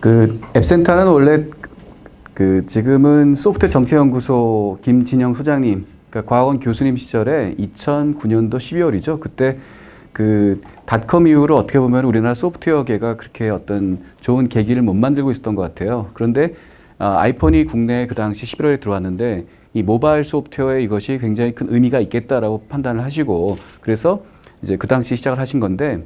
그 앱센터는 원래 그 지금은 소프트 정책연구소 김진영 소장님, 그러니까 과학원 교수님 시절에 2009년도 12월이죠. 그때 그 닷컴 이후로 어떻게 보면 우리나라 소프트웨어계가 그렇게 어떤 좋은 계기를 못 만들고 있었던 것 같아요. 그런데 아, 아이폰이 국내에 그 당시 11월에 들어왔는데 이 모바일 소프트웨어에 이것이 굉장히 큰 의미가 있겠다라고 판단을 하시고 그래서 이제 그 당시 시작을 하신 건데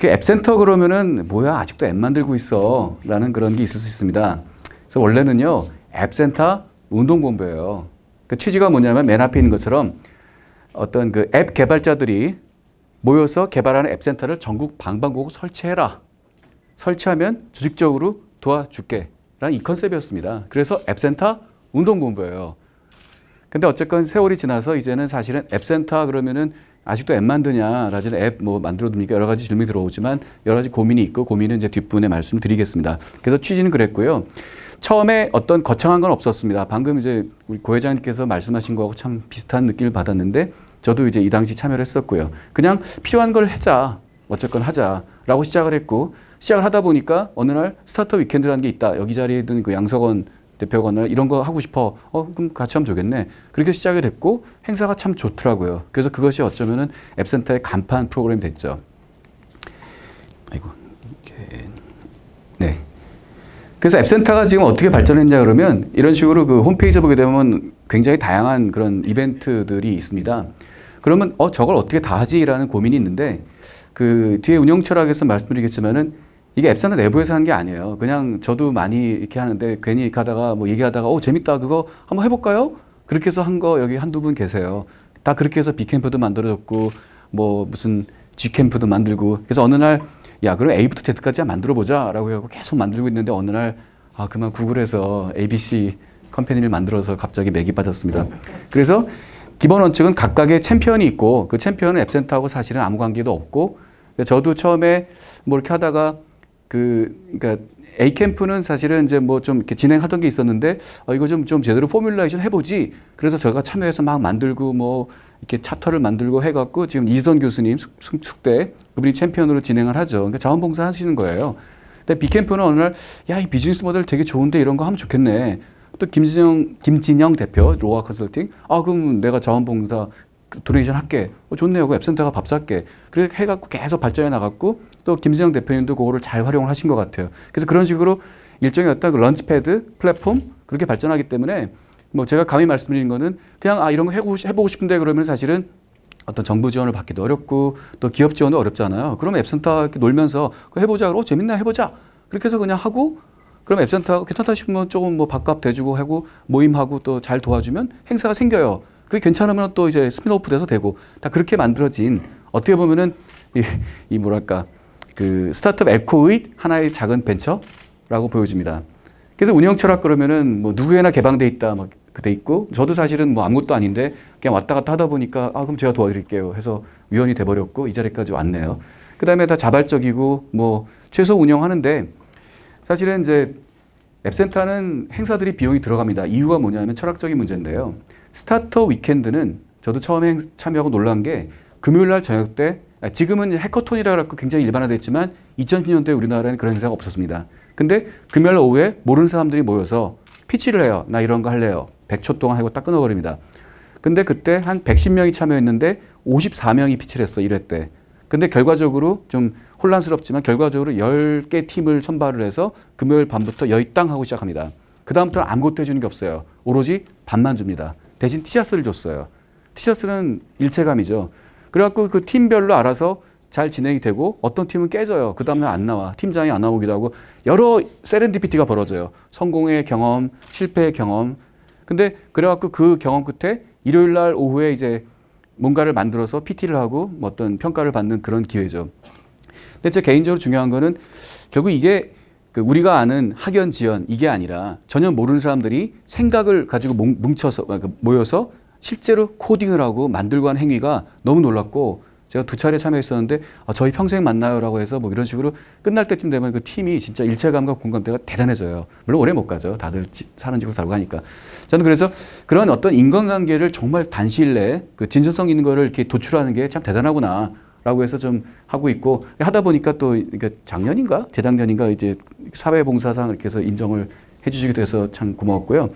그 앱센터 그러면은 뭐야 아직도 앱 만들고 있어 라는 그런 게 있을 수 있습니다. 그래서 원래는요 앱센터 운동본부예요. 그 취지가 뭐냐면 맨 앞에 있는 것처럼 어떤 그 앱 개발자들이 모여서 개발하는 앱센터를 전국 방방곡곡 설치해라. 설치하면 조직적으로 도와줄게. 라는 이 컨셉이었습니다. 그래서 앱센터 운동본부예요. 근데 어쨌건 세월이 지나서 이제는 사실은 앱센터 그러면은 아직도 앱 만드냐, 라든 지앱 뭐 만들어둡니까? 여러 가지 질문이 들어오지만 여러 가지 고민이 있고 고민은 이제 뒷분에 말씀드리겠습니다. 그래서 취지는 그랬고요. 처음에 어떤 거창한 건 없었습니다. 방금 이제 우리 고 회장님께서 말씀하신 거하고 참 비슷한 느낌을 받았는데 저도 이제 이 당시 참여를 했었고요. 그냥 필요한 걸 하자. 어쨌건 하자라고 시작을 했고 시작을 하다 보니까 어느 날 스타트업 위켄드라는 게 있다. 여기 자리에 있는 그 양석원 대표관을 이런 거 하고 싶어. 어, 그럼 같이 하면 되겠네. 그렇게 시작이 됐고 행사가 참 좋더라고요. 그래서 그것이 어쩌면 앱센터의 간판 프로그램이 됐죠. 아이고. 네. 그래서 앱센터가 지금 어떻게 발전했냐 그러면 이런 식으로 그 홈페이지 보게 되면 굉장히 다양한 그런 이벤트들이 있습니다. 그러면 어 저걸 어떻게 다 하지라는 고민이 있는데 그 뒤에 운영 철학에서 말씀드리겠지만은 이게 앱사는 내부에서 한 게 아니에요. 그냥 저도 많이 이렇게 하는데 괜히 이렇게 하다가 뭐 얘기하다가 어 재밌다 그거 한번 해볼까요? 그렇게 해서 한 거 여기 한두 분 계세요. 다 그렇게 해서 비캠프도 만들어졌고 뭐 무슨 G캠프도 만들고 그래서 어느 날 야 그럼 A부터 Z까지 만들어 보자라고 해갖고 계속 만들고 있는데 어느 날 아 그만 구글에서 ABC 컴퍼니를 만들어서 갑자기 맥이 빠졌습니다. 그래서 기본 원칙은 각각의 챔피언이 있고 그 챔피언은 앱센터하고 사실은 아무 관계도 없고 저도 처음에 뭐 이렇게 하다가 그 그러니까 A 캠프는 사실은 이제 뭐 좀 이렇게 진행하던 게 있었는데 어 이거 좀 좀 제대로 포뮬레이션 해보지. 그래서 제가 참여해서 막 만들고 뭐 이렇게 차터를 만들고 해갖고 지금 이선 교수님 숙축대 그분이 챔피언으로 진행을 하죠. 그러니까 자원봉사 하시는 거예요. 근데 B 캠프는 어느 날 야 이 비즈니스 모델 되게 좋은데 이런 거 하면 좋겠네. 또 김진영 김진영 대표 로아 컨설팅 아 그럼 내가 자원봉사 그, 도네이션 할게. 어, 좋네요. 그 앱센터가 밥 살게. 그래 해갖고 계속 발전해 나갔고 또 김진영 대표님도 그거를 잘 활용을 하신 것 같아요. 그래서 그런 식으로 일종의 어떤 그 런치패드 플랫폼 그렇게 발전하기 때문에 뭐 제가 감히 말씀드리는 거는 그냥 아 이런 거 해보고, 해보고 싶은데 그러면 사실은 어떤 정부 지원을 받기도 어렵고 또 기업 지원도 어렵잖아요. 그러면 앱센터 이렇게 놀면서 그 해보자. 그 재밌나 해보자. 그렇게 해서 그냥 하고 그럼 앱센터 괜찮다 싶으면 조금 뭐 밥값 대주고 하고 모임하고 또 잘 도와주면 행사가 생겨요. 그게 괜찮으면 또 이제 스피노프 돼서 되고 다 그렇게 만들어진 어떻게 보면은 이, 이 뭐랄까 그 스타트업 에코의 하나의 작은 벤처라고 보여집니다. 그래서 운영 철학 그러면은 뭐 누구에나 개방돼 있다 막돼 있고 저도 사실은 뭐 아무것도 아닌데 그냥 왔다 갔다 하다 보니까 아 그럼 제가 도와드릴게요 해서 위원이 돼버렸고 이 자리까지 왔네요. 그 다음에 다 자발적이고 뭐 최소 운영하는데 사실은 이제 앱센터는 행사들이 비용이 들어갑니다. 이유가 뭐냐면 철학적인 문제인데요. 스타터 위켄드는 저도 처음에 참여하고 놀란 게 금요일 날 저녁 때 아, 지금은 해커톤이라고 굉장히 일반화됐지만 2010년대 우리나라는 에 그런 행사가 없었습니다. 근데 금요일 오후에 모르는 사람들이 모여서 피치를 해요. 나 이런 거 할래요. 100초 동안 하고 딱 끊어버립니다. 근데 그때 한 110명이 참여했는데 54명이 피치를 했어. 이랬대. 근데 결과적으로 좀 혼란스럽지만 결과적으로 10개 팀을 선발을 해서 금요일 밤부터 여의땅 하고 시작합니다. 그다음부터는 아무것도 해주는 게 없어요. 오로지 밥만 줍니다. 대신 티셔츠를 줬어요. 티셔츠는 일체감이죠. 그래갖고 그 팀별로 알아서 잘 진행이 되고 어떤 팀은 깨져요. 그다음에안 나와. 팀장이 안 나오기도 하고 여러 세렌디피티가 벌어져요. 성공의 경험, 실패의 경험. 근데 그래갖고 그 경험 끝에 일요일 날 오후에 이제 뭔가를 만들어서 PT를 하고 뭐 어떤 평가를 받는 그런 기회죠. 근데 제 개인적으로 중요한 거는 결국 이게 그 우리가 아는 학연 지연 이게 아니라 전혀 모르는 사람들이 생각을 가지고 뭉쳐서 아, 그 모여서 실제로 코딩을 하고 만들고 한 행위가 너무 놀랐고 제가 두 차례 참여했었는데 아, 저희 평생 만나요라고 해서 뭐 이런 식으로 끝날 때쯤 되면 그 팀이 진짜 일체감과 공감대가 대단해져요. 물론 오래 못 가죠. 다들 지, 사는 집으로 살고 하니까. 저는 그래서 그런 어떤 인간관계를 정말 단시일 내에 그 진전성 있는 거를 이렇게 도출하는 게 참 대단하구나. 라고 해서 좀 하고 있고 하다 보니까 또 작년인가 재작년인가 이제 사회봉사상 이렇게 해서 인정을 해주시기도 해서 참 고마웠고요.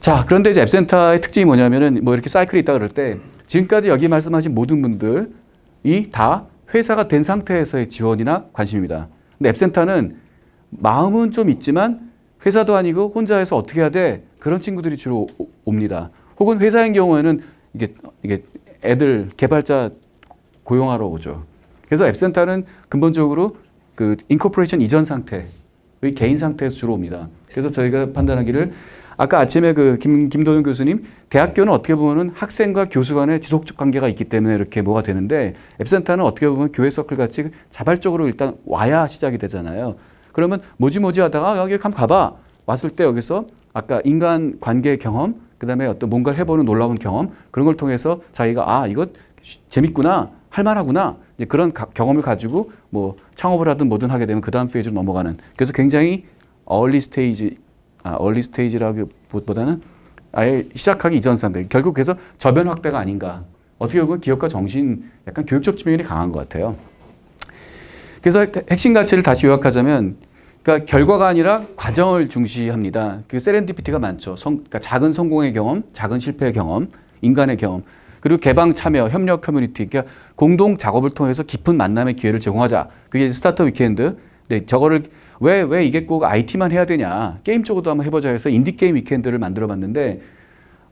자, 그런데 이제 앱센터의 특징이 뭐냐면은 뭐 이렇게 사이클이 있다 그럴 때 지금까지 여기 말씀하신 모든 분들이 다 회사가 된 상태에서의 지원이나 관심입니다. 근데 앱센터는 마음은 좀 있지만 회사도 아니고 혼자 해서 어떻게 해야 돼? 그런 친구들이 주로 옵니다. 혹은 회사인 경우에는 이게, 이게 애들 개발자 고용하러 오죠. 그래서 앱센터는 근본적으로 그 인코퍼레이션 이전 상태의 개인 상태에서 주로 옵니다. 그래서 저희가 판단하기를 아까 아침에 그 김, 김도전 교수님 대학교는 어떻게 보면 학생과 교수 간의 지속적 관계가 있기 때문에 이렇게 뭐가 되는데 앱센터는 어떻게 보면 교회 서클 같이 자발적으로 일단 와야 시작이 되잖아요. 그러면 뭐지뭐지 하다가 아, 여기 한번 가봐. 왔을 때 여기서 아까 인간 관계 경험, 그 다음에 어떤 뭔가를 해보는 놀라운 경험, 그런 걸 통해서 자기가 아, 이거 재밌구나, 할만하구나, 이제 그런 가, 경험을 가지고 뭐 창업을 하든 뭐든 하게 되면 그 다음 페이지로 넘어가는. 그래서 굉장히 얼리 스테이지 아, 얼리 스테이지라기보다는 아예 시작하기 이전 상태. 결국 그래서 저변 확대가 아닌가. 어떻게 보면 기업과 정신 약간 교육적 측면이 강한 것 같아요. 그래서 핵심 가치를 다시 요약하자면 그러니까 결과가 아니라 과정을 중시합니다. 그 세렌디피티가 많죠. 성, 그러니까 작은 성공의 경험, 작은 실패의 경험, 인간의 경험. 그리고 개방 참여, 협력 커뮤니티. 그러니까 공동 작업을 통해서 깊은 만남의 기회를 제공하자. 그게 스타트업 위켄드. 네, 저거를 왜, 왜 이게 꼭 IT만 해야 되냐. 게임 쪽으로도 한번 해보자 해서 인디게임 위켄드를 만들어 봤는데,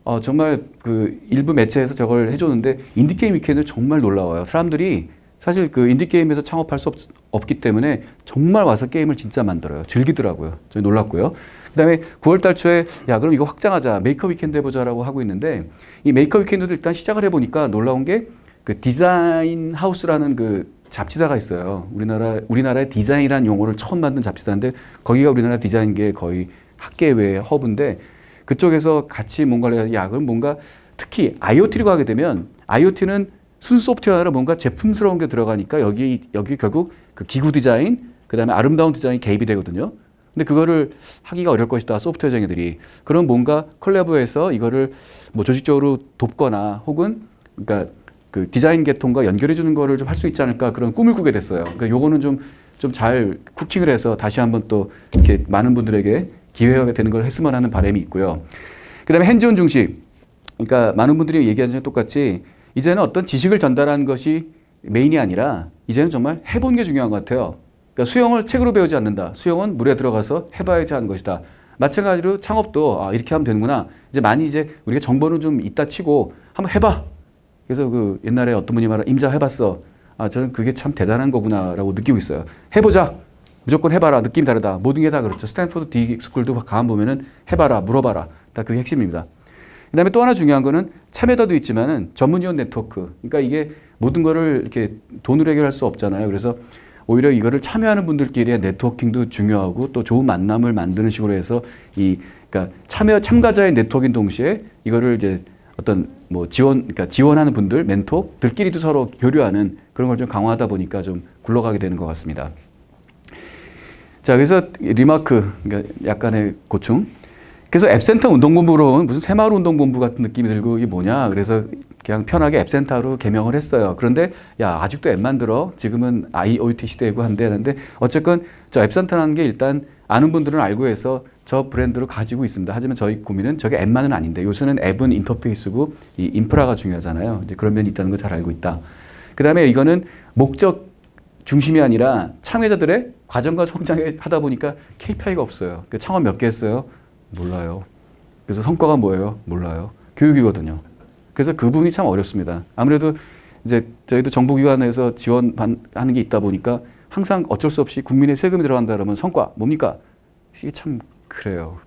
어, 정말 그 일부 매체에서 저걸 해줬는데, 인디게임 위켄드 정말 놀라워요. 사람들이 사실 그 인디게임에서 창업할 수 없, 기 때문에 정말 와서 게임을 진짜 만들어요. 즐기더라고요. 저 놀랐고요. 그 다음에 9월 달 초에 야, 그럼 이거 확장하자. 메이커 위켄드 해보자라고 하고 있는데, 이 메이커 위켄드도 일단 시작을 해보니까 놀라운 게 그 디자인 하우스라는 그 잡지사가 있어요. 우리나라 우리나라의 디자인이라는 용어를 처음 만든 잡지사인데 거기가 우리나라 디자인계 거의 학계외 허브인데 그쪽에서 같이 뭔가를 해서 야 그럼 뭔가 특히 i o t 로가게 되면 IoT는 순 소프트웨어라 뭔가 제품스러운 게 들어가니까 여기 여기 결국 그 기구 디자인 그다음에 아름다운 디자인이 개입이 되거든요. 근데 그거를 하기가 어려울 것이다 소프트웨어 장애들이 그럼 뭔가 컬래버해서 이거를 뭐 조직적으로 돕거나 혹은 그러니까 그 디자인 계통과 연결해 주는 거를 좀 할 수 있지 않을까 그런 꿈을 꾸게 됐어요. 그러니까 요거는 좀 좀잘 쿠킹을 해서 다시 한번 또 이렇게 많은 분들에게 기회가 되는 걸 했으면 하는 바람이 있고요. 그다음에 핸즈온 중식. 그러니까 많은 분들이 얘기하시는 똑같이 이제는 어떤 지식을 전달하는 것이 메인이 아니라 이제는 정말 해본 게 중요한 것 같아요. 그러니까 수영을 책으로 배우지 않는다. 수영은 물에 들어가서 해봐야지 하는 것이다. 마찬가지로 창업도 아, 이렇게 하면 되는구나. 이제 많이 이제 우리가 정보는 좀 있다 치고 한번 해봐. 그래서 그 옛날에 어떤 분이 말한 임자해봤어. 아, 저는 그게 참 대단한 거구나라고 느끼고 있어요. 해보자. 무조건 해봐라. 느낌 다르다. 모든 게 다 그렇죠. 스탠퍼드디 스쿨도 가만 보면은 해봐라, 물어봐라. 다 그게 핵심입니다. 그 다음에 또 하나 중요한 거는 참여자도 있지만은 전문위원 네트워크. 그러니까 이게 모든 거를 이렇게 돈으로 해결할 수 없잖아요. 그래서 오히려 이거를 참여하는 분들끼리의 네트워킹도 중요하고 또 좋은 만남을 만드는 식으로 해서 이, 그러니까 참여, 참가자의 네트워킹 동시에 이거를 이제 어떤 뭐 지원, 그러니까 지원하는 분들, 멘토들끼리도 서로 교류하는 그런 걸 좀 강화하다 보니까 좀 굴러가게 되는 것 같습니다. 자, 그래서 리마크, 그러니까 약간의 고충. 그래서 앱센터 운동본부로 무슨 새마을 운동본부 같은 느낌이 들고 이게 뭐냐. 그래서 그냥 편하게 앱센터로 개명을 했어요. 그런데 야, 아직도 앱 만들어. 지금은 IoT 시대고 한데 하는데 어쨌건 저 앱센터라는 게 일단 아는 분들은 알고 해서 저브랜드를 가지고 있습니다. 하지만 저희 고민은 저게 앱만은 아닌데 요새는 앱은 인터페이스고 이 인프라가 중요하잖아요. 이제 그런 면이 있다는 걸 잘 알고 있다. 그 다음에 이거는 목적 중심이 아니라 참회자들의 과정과 성장에 하다 보니까 KPI가 없어요. 그 창업 몇 개 했어요? 몰라요. 그래서 성과가 뭐예요? 몰라요. 교육이거든요. 그래서 그 부분이 참 어렵습니다. 아무래도 이제 저희도 정부기관에서 지원하는 게 있다 보니까 항상 어쩔 수 없이 국민의 세금이 들어간다 그러면 성과 뭡니까? 이게 참 그래요.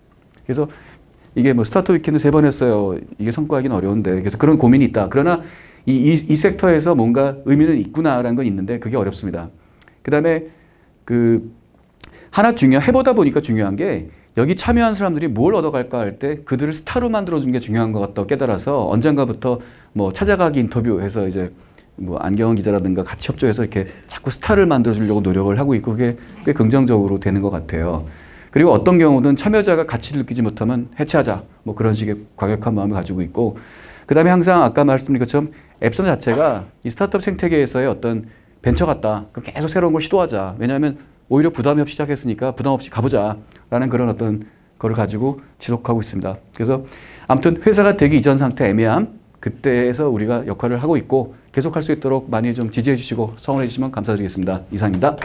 그래서 이게 뭐 스타트 위켄드 세번 했어요. 이게 성과하기는 어려운데. 그래서 그런 고민이 있다. 그러나 이, 이, 이 섹터에서 뭔가 의미는 있구나라는 건 있는데 그게 어렵습니다. 그 다음에 그 하나 중요, 해보다 보니까 중요한 게 여기 참여한 사람들이 뭘 얻어갈까 할 때 그들을 스타로 만들어주게 중요한 것 같다고 깨달아서 언젠가부터 뭐 찾아가기 인터뷰해서 이제 뭐 안경원 기자라든가 같이 협조해서 이렇게 자꾸 스타를 만들어주려고 노력을 하고 있고 그게 꽤 긍정적으로 되는 것 같아요. 그리고 어떤 경우든 참여자가 가치를 느끼지 못하면 해체하자 뭐 그런 식의 과격한 마음을 가지고 있고 그 다음에 항상 아까 말씀드린 것처럼 앱선 자체가 이 스타트업 생태계에서의 어떤 벤처 같다. 그럼 계속 새로운 걸 시도하자. 왜냐하면 오히려 부담이 없이 시작했으니까 부담 없이 가보자. 라는 그런 어떤 거를 가지고 지속하고 있습니다. 그래서 아무튼 회사가 되기 이전 상태 애매함 그때에서 우리가 역할을 하고 있고 계속할 수 있도록 많이 좀 지지해 주시고 성원해 주시면 감사드리겠습니다. 이상입니다.